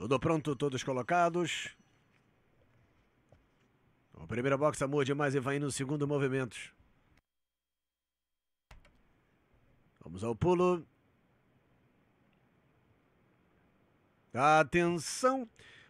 Tudo pronto, todos colocados. O então, primeiro box amor demais e vai no segundo movimento. Vamos ao pulo. Atenção!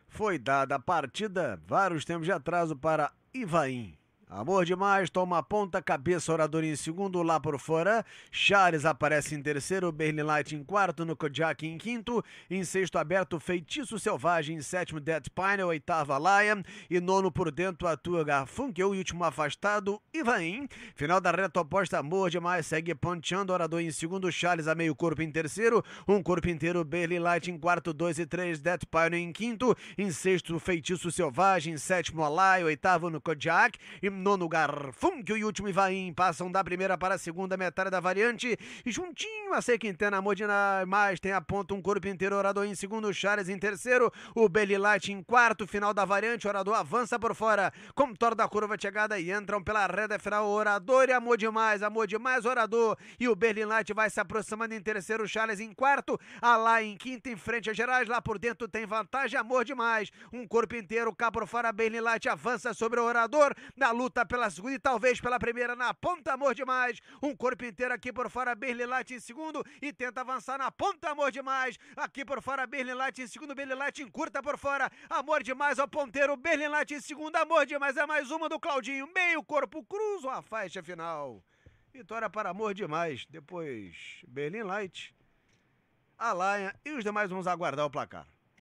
Foi dada a partida vários tempos de atraso para Ivaim. Amor demais, toma ponta, cabeça, orador em segundo, lá por fora. Charles aparece em terceiro, Berlin Light em quarto, no Kodiak em quinto. Em sexto aberto, Feitiço Selvagem. Em sétimo, Dead Pine, oitava, Lion. E nono por dentro, Atua Garfunkel. E último afastado, Ivan. Final da reta oposta, Amor demais, segue ponteando, orador em segundo, Charles a meio corpo em terceiro. Um corpo inteiro, Berlin Light em quarto, dois e três, Dead Pine em quinto. Em sexto, Feitiço Selvagem. Em sétimo, Alai, oitavo, no Kodiak. E nono Garfunkel e último Ivaim passam da primeira para a segunda metade da variante. e Juntinho a amor de mais tem a ponta, um corpo inteiro, Orador em segundo, Charles em terceiro, o light em quarto, final da variante, Orador avança por fora, toro da curva de chegada e entram pela reta final, Orador e Amor Demais, Amor Demais, Orador e o light vai se aproximando em terceiro, Charles em quarto, lá em quinto, em frente a Gerais, lá por dentro tem vantagem, Amor Demais, um corpo inteiro, cá por fora, light avança sobre o Orador, na luta lutar pela segunda e talvez pela primeira na ponta, amor demais. Um corpo inteiro aqui por fora, Berlin Light em segundo e tenta avançar na ponta, amor demais. Aqui por fora, Berlin Light em segundo, Berlin Light encurta por fora, amor demais ao ponteiro, Berlin Light em segundo, amor demais. É mais uma do Claudinho, meio corpo, cruza a faixa final. Vitória para amor demais. Depois, Berlin Light, Alain e os demais vamos aguardar o placar.